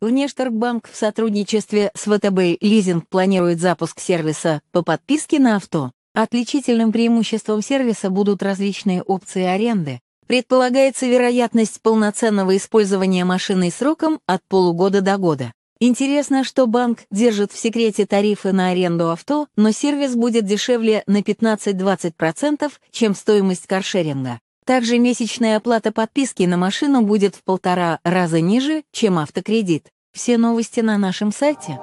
Внешторгбанк в сотрудничестве с ВТБ Лизинг планирует запуск сервиса по подписке на авто. Отличительным преимуществом сервиса будут различные опции аренды. Предполагается вероятность полноценного использования машины сроком от полугода до года. Интересно, что банк держит в секрете тарифы на аренду авто, но сервис будет дешевле на 15-20%, чем стоимость каршеринга. Также месячная оплата подписки на машину будет в полтора раза ниже, чем автокредит. Все новости на нашем сайте.